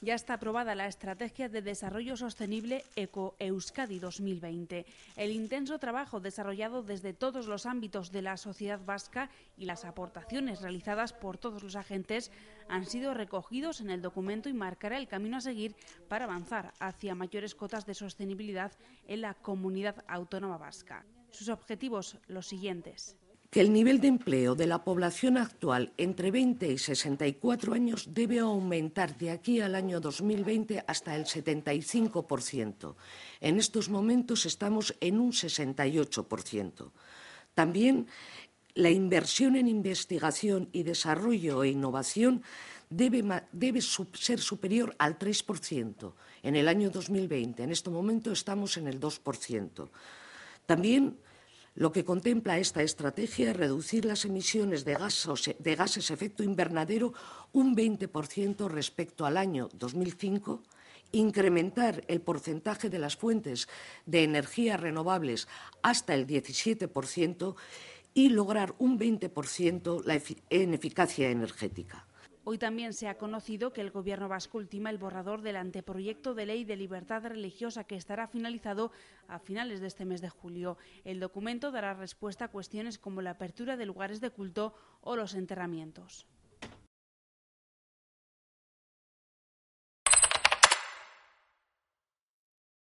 ya está aprobada la Estrategia de Desarrollo Sostenible Eco Euskadi 2020. El intenso trabajo desarrollado desde todos los ámbitos de la sociedad vasca y las aportaciones realizadas por todos los agentes han sido recogidos en el documento y marcará el camino a seguir para avanzar hacia mayores cotas de sostenibilidad en la comunidad autónoma vasca. Sus objetivos los siguientes que el nivel de empleo de la población actual entre 20 y 64 años debe aumentar de aquí al año 2020 hasta el 75%. En estos momentos estamos en un 68%. También la inversión en investigación y desarrollo e innovación debe, ser superior al 3% en el año 2020. En este momento estamos en el 2%. También lo que contempla esta estrategia es reducir las emisiones de, gases de gases efecto invernadero un 20% respecto al año 2005 incrementar el porcentaje de las fuentes de energías renovables hasta el 17% y lograr un 20% en eficacia energética. Hoy también se ha conocido que el Gobierno vasco ultima el borrador del anteproyecto de ley de libertad religiosa que estará finalizado a finales de este mes de julio. El documento dará respuesta a cuestiones como la apertura de lugares de culto o los enterramientos.